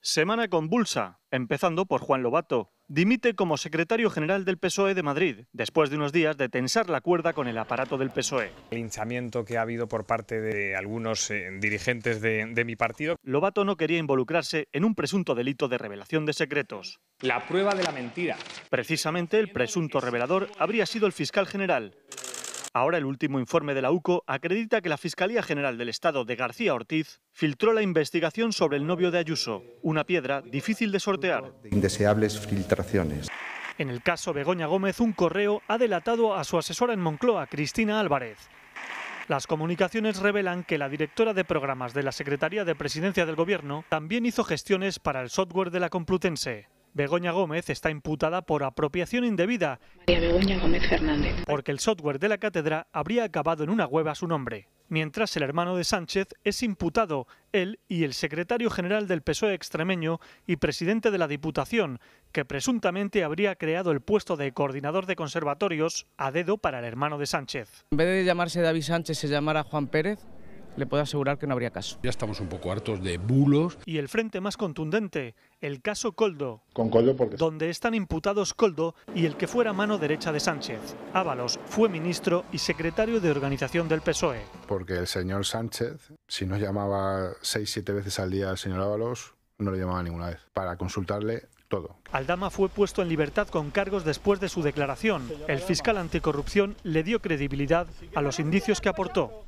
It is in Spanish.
Semana convulsa, empezando por Juan Lobato. Dimite como secretario general del PSOE de Madrid, después de unos días de tensar la cuerda con el aparato del PSOE. El linchamiento que ha habido por parte de algunos eh, dirigentes de, de mi partido. Lobato no quería involucrarse en un presunto delito de revelación de secretos. La prueba de la mentira. Precisamente el presunto revelador habría sido el fiscal general, Ahora el último informe de la UCO acredita que la Fiscalía General del Estado de García Ortiz filtró la investigación sobre el novio de Ayuso, una piedra difícil de sortear. indeseables filtraciones. En el caso Begoña Gómez, un correo ha delatado a su asesora en Moncloa, Cristina Álvarez. Las comunicaciones revelan que la directora de programas de la Secretaría de Presidencia del Gobierno también hizo gestiones para el software de la Complutense. Begoña Gómez está imputada por apropiación indebida. María Begoña Gómez Fernández. Porque el software de la cátedra habría acabado en una hueva su nombre. Mientras el hermano de Sánchez es imputado, él y el secretario general del PSOE extremeño y presidente de la Diputación, que presuntamente habría creado el puesto de coordinador de conservatorios a dedo para el hermano de Sánchez. En vez de llamarse David Sánchez, se llamará Juan Pérez le puedo asegurar que no habría caso. Ya estamos un poco hartos de bulos. Y el frente más contundente, el caso Coldo. Con Coldo porque... Donde están imputados Coldo y el que fuera mano derecha de Sánchez. Ábalos fue ministro y secretario de organización del PSOE. Porque el señor Sánchez, si no llamaba seis, siete veces al día al señor Ábalos, no le llamaba ninguna vez. Para consultarle todo. Aldama fue puesto en libertad con cargos después de su declaración. El fiscal anticorrupción le dio credibilidad a los indicios que aportó.